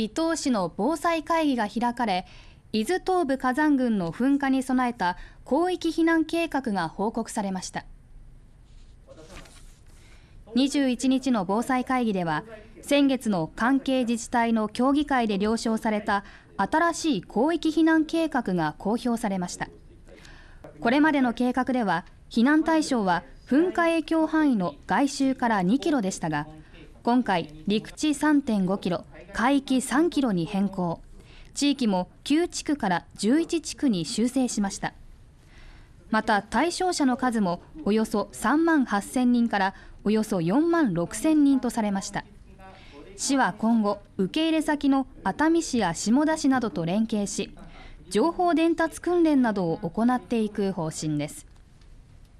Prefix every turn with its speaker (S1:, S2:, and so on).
S1: 伊東市の防災会議が開かれ伊豆東部火山群の噴火に備えた広域避難計画が報告されました21日の防災会議では先月の関係自治体の協議会で了承された新しい広域避難計画が公表されましたこれまでの計画では避難対象は噴火影響範囲の外周から2キロでしたが今回陸地3.5キロ海域3キロに変更地域も9地区から11地区に修正しましたまた対象者の数もおよそ3万8000人からおよそ4万6000人とされました市は今後受け入れ先の熱海市や下田市などと連携し情報伝達訓練などを行っていく方針です